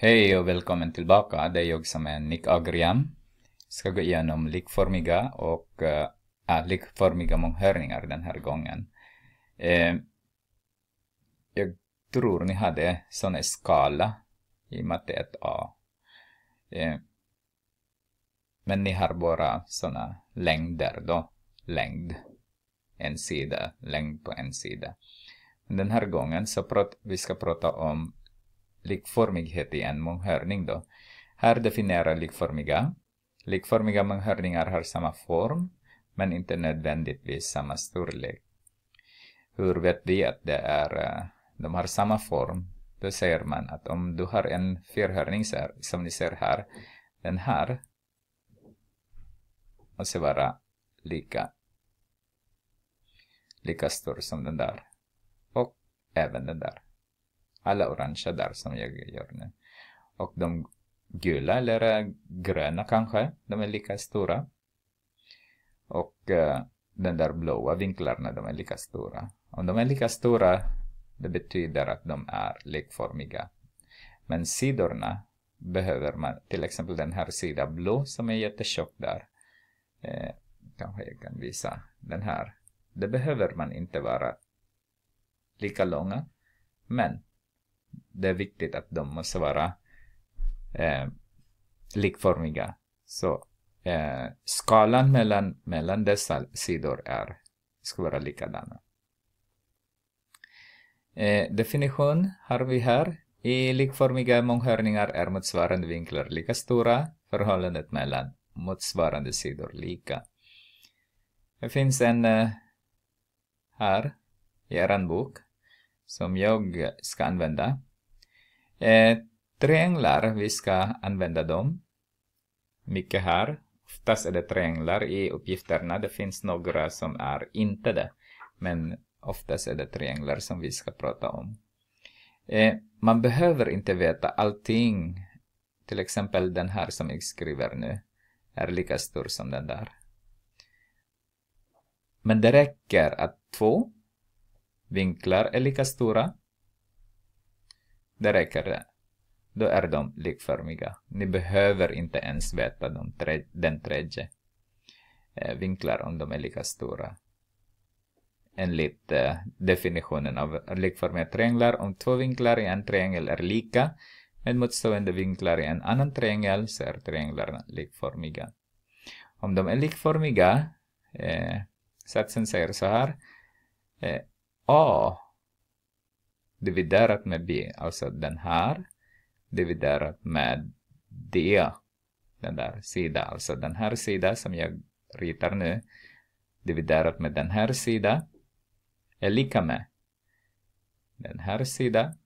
Hej och välkommen tillbaka. Det är jag som är Nick Agriam. ska gå igenom likformiga och eh, äh, likformiga månghörningar den här gången. Eh, jag tror ni hade sån här skala i matte 1a. Eh, men ni har bara såna längder då. Längd. En sida. Längd på en sida. Den här gången så prat, vi ska prata om likformighet i en månghörning då. Här definierar likformiga. Likformiga månghörningar har samma form, men inte nödvändigtvis samma storlek. Hur vet vi att det är, eh, de har samma form? Då säger man att om du har en fyrhörning som ni ser här, den här måste vara lika, lika stor som den där och även den där alla orangea där som jag gör nu. Och de gula eller gröna kanske, de är lika stora. Och eh, den där blåa vinklarna, de är lika stora. Om de är lika stora, det betyder att de är likformiga. Men sidorna behöver man, till exempel den här sidan blå som är jättetjock där. Eh, kanske jag kan visa den här. Det behöver man inte vara lika långa. Men det är viktigt att de måste vara eh, likformiga. Så eh, skalan mellan, mellan dessa sidor är, ska vara likadana. Eh, definition har vi här. I likformiga månghörningar är motsvarande vinklar lika stora, förhållandet mellan motsvarande sidor lika. Det finns en eh, här i er bok som jag ska använda. Eh, trianglar, vi ska använda dem. Mycket här. Oftast är det trianglar i uppgifterna. Det finns några som är inte det. Men oftast är det trianglar som vi ska prata om. Eh, man behöver inte veta allting. Till exempel den här som jag skriver nu är lika stor som den där. Men det räcker att två vinklar är lika stora det räcker det. Då är de likformiga. Ni behöver inte ens veta de tre, den tredje eh, vinklar om de är lika stora. Enligt eh, definitionen av likformiga trianglar, om två vinklar i en triangel är lika med motstående vinklar i en annan triangel så är trianglarna likformiga. Om de är likformiga, eh, satsen säger så här. Eh, A dividerat med b, alltså den här, dividerat med D, den där sidan, alltså den här sidan som jag ritar nu, dividerat med den här sidan, är lika med den här sidan,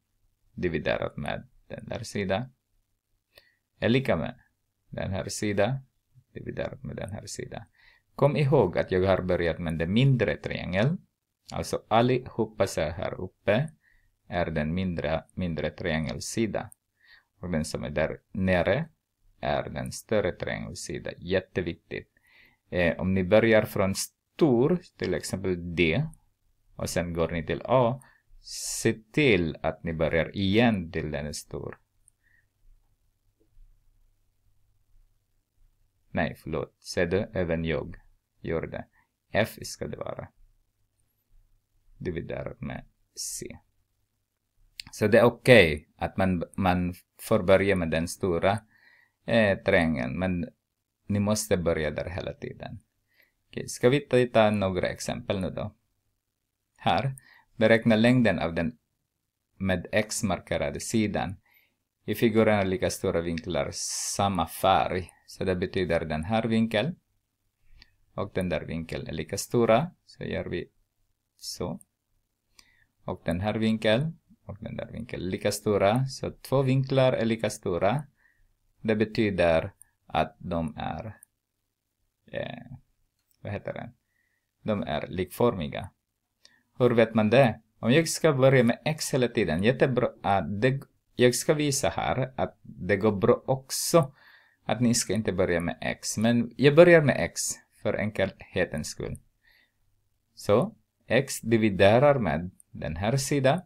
dividerat med den där sidan, är lika med den här sidan, dividerat med den här sidan. Kom ihåg att jag har börjat med den mindre triangeln, alltså allihopa så här uppe, är den mindre, mindre triangelsida. Och den som är där nere är den större triangelsida. Jätteviktigt. Eh, om ni börjar från stor, till exempel D, och sen går ni till A, se till att ni börjar igen till den stor. Nej, förlåt. Ser du? Även jag gjorde. F ska det vara. Dividerat med C. Så det är okej okay att man, man får börja med den stora eh, terrängen, men ni måste börja där hela tiden. Okay. Ska vi titta några exempel nu då? Här, beräkna längden av den med X markerade sidan. I figuren är lika stora vinklar samma färg, så det betyder den här vinkeln och den där vinkeln är lika stora, så gör vi så. Och den här vinkeln och den där vinkeln lika stora. Så två vinklar är lika stora. Det betyder att de är, eh, vad heter det? De är likformiga. Hur vet man det? Om jag ska börja med x hela tiden, jättebra. Uh, det, jag ska visa här att det går bra också att ni ska inte börja med x. Men jag börjar med x för enkelhetens skull. Så x dividerar med den här sidan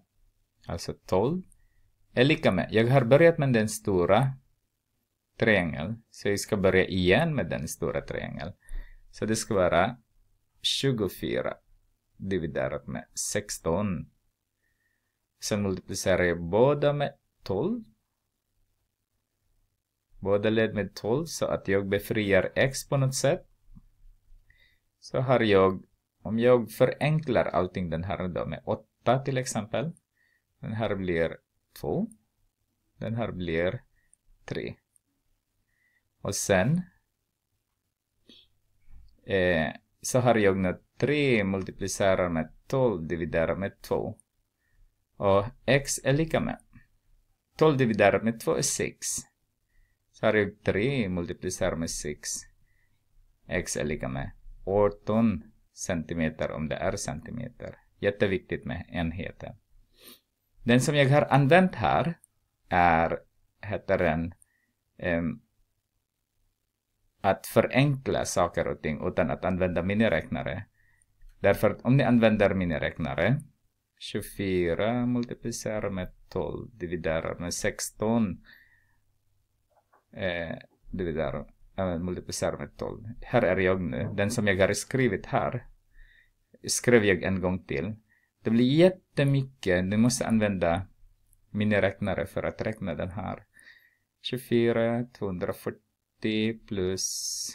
alltså 12, är lika med, jag har börjat med den stora triangeln, så jag ska börja igen med den stora triangeln. Så det ska vara 24 dividerat med 16. Sen multiplicerar jag båda med 12. Båda led med 12 så att jag befriar x på något sätt. Så har jag, om jag förenklar allting den här då med 8 till exempel. Den här blir 2. Den här blir 3. Och sen eh, så har jag nu 3 multiplicerar med 12 dividerat med 2. Och x är lika med 12 dividerat med 2 är 6. Så har jag 3 multiplicerat med 6. x är lika med 18 centimeter om det är centimeter. Jätteviktigt med enheten. Den som jag har använt här är, heter den um, att förenkla saker och ting utan att använda miniräknare. Därför att om ni använder miniräknare 24 multiplicerar med 12 dividerar med 16 eh, dividerar äh, multiplicerar med 12. Här är jag nu. Den som jag har skrivit här skrev jag en gång till. Det blir jättemycket. Du måste använda miniräknare för att räkna den här. 24, 240 plus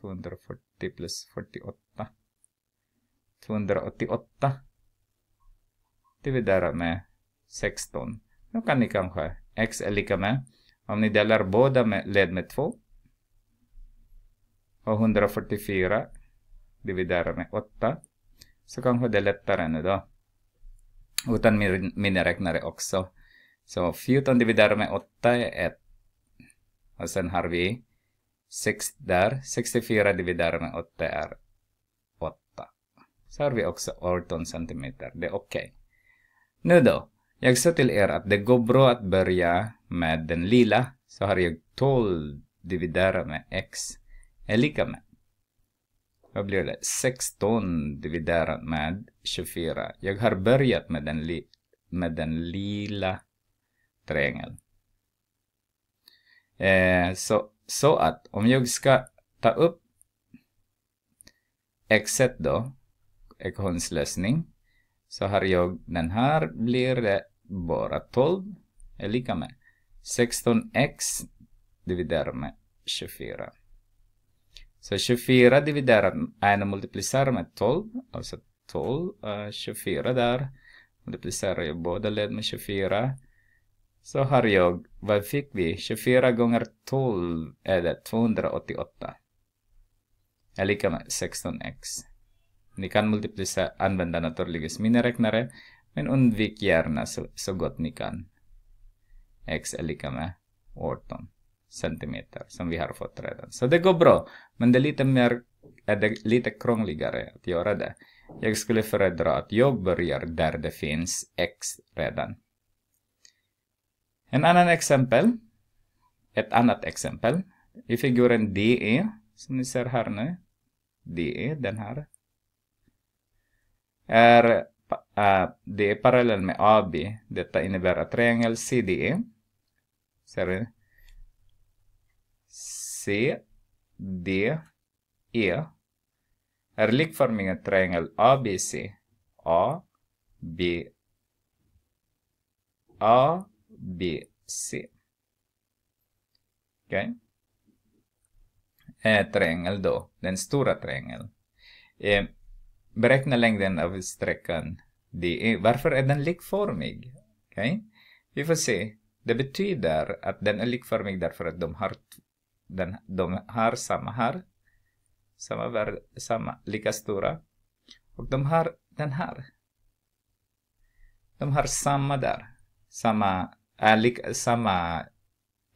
240 plus 48. 288. Dividerat med 16. Nu kan ni kanske x är lika med. Om ni delar båda med, led med 2. Och 144 dividerat med 8. Så kanske det är lättare nu då utan miniräknare också. Så 14 dividerat med 8 är 1. Och sen har vi 6 där. 64 dividerat med 8 är 8. Så har vi också 18 cm, Det är okej. Okay. Nu då. Jag sa till er att det går bra att börja med den lila. Så har jag 12 dividerat med x är lika med vad blir det? 16 dividerat med 24. Jag har börjat med den, li, med den lila triangeln. Eh, så, så att om jag ska ta upp x då, ekvationslösning, så har jag den här blir det bara 12 är lika med 16x dividerat med 24. Så 24 dividerat, ena multiplicerar med 12, alltså 12, uh, 24 där. Multiplicerar jag båda led med 24. Så har jag, vad fick vi? 24 gånger 12 är det 288. Är lika med 16x. Ni kan multiplicera, använda naturligtvis miniräknare, men undvik gärna så, så gott ni kan. x är lika med 18 centimeter som vi har fått redan. Så det går bra, men det är lite, mer, är det lite krångligare att göra det. Jag skulle föredra att jag börjar där det finns x redan. En annan exempel, ett annat exempel, i figuren DE, som ni ser här nu, DE, den här, är, uh, det är parallell med AB. Detta innebär att triangel CDE, ser ni? C, D, E är likformiga triangel ABC. A, B, A, B, C. Okej? Okay. Eh, triangel då, den stora triangeln. Eh, beräkna längden av sträckan DE. Varför är den likformig? Okej? Okay. Vi får se. Det betyder att den är likformig därför att de har den, de har samma här. Samma värde, samma, lika stora. Och de har den här. De har samma där. Samma, äh, lika, samma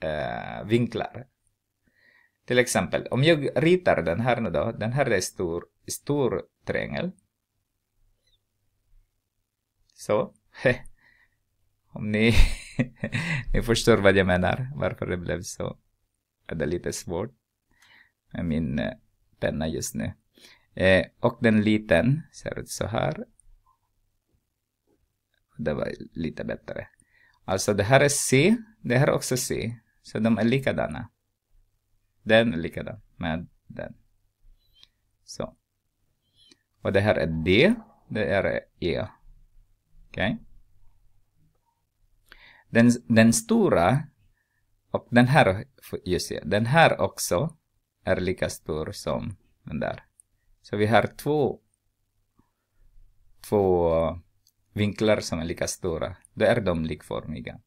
äh, vinklar. Till exempel, om jag ritar den här nu då. Den här är stor, stor triangel. Så. Om ni, ni förstår vad jag menar, varför det blev så det är lite svårt. med Min eh, penna just nu. Eh, och den liten ser ut så här. Det var lite bättre. Alltså det här är C, det här är också C. Så de är likadana. Den är likadan med den. Så. Och det här är D, det här är E. Okej. Okay. Den, den stora och den här, just det, den här också är lika stor som den där. Så vi har två, två vinklar som är lika stora. Då är de likformiga.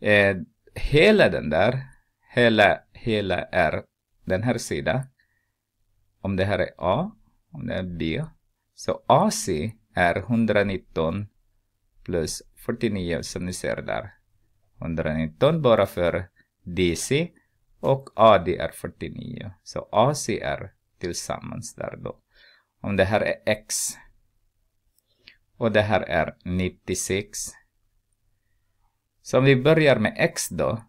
Eh, hela den där, hela, hela är den här sidan. Om det här är A, om det är B. Så AC är 119 plus 49 som ni ser där. 119 bara för DC och AD är 49. Så AC är tillsammans där då. Om det här är X och det här är 96. Så om vi börjar med X då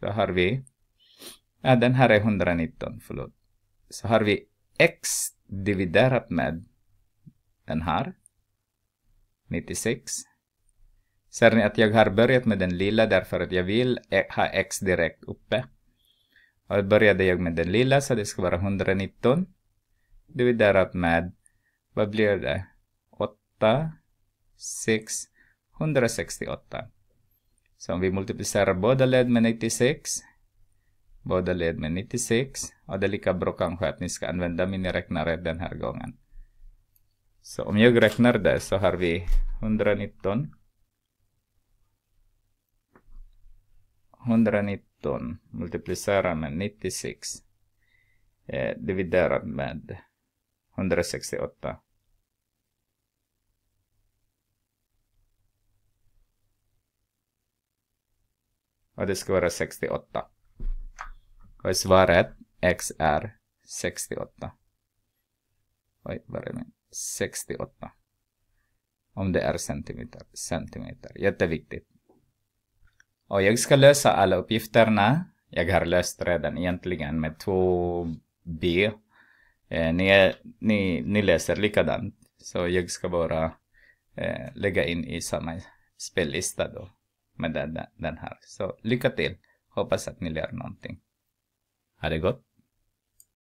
så har vi, ja den här är 119, förlåt. Så har vi X dividerat med den här, 96. Ser ni att jag har börjat med den lilla därför att jag vill e- ha x direkt uppe. Och började jag med den lilla så det ska vara 119. Dividerat med, vad blir det? 8, 6, 168. Så om vi multiplicerar båda led med 96, båda led med 96, och det är lika bra kanske att ni ska använda miniräknare den här gången. Så om jag räknar det så har vi 119 119 multiplicerat med 96 eh, dividerat med 168. Och det ska vara 68. Och svaret x är 68. Oj, var är min? 68. Om det är centimeter. Centimeter. Jätteviktigt. Och jag ska lösa alla uppgifterna. Jag har löst redan egentligen med 2B. Eh, ni, ni, ni läser likadant. Så jag ska bara eh, lägga in i samma spellista då. Med den, den här. Så lycka till. Hoppas att ni lär någonting. Ha det gott.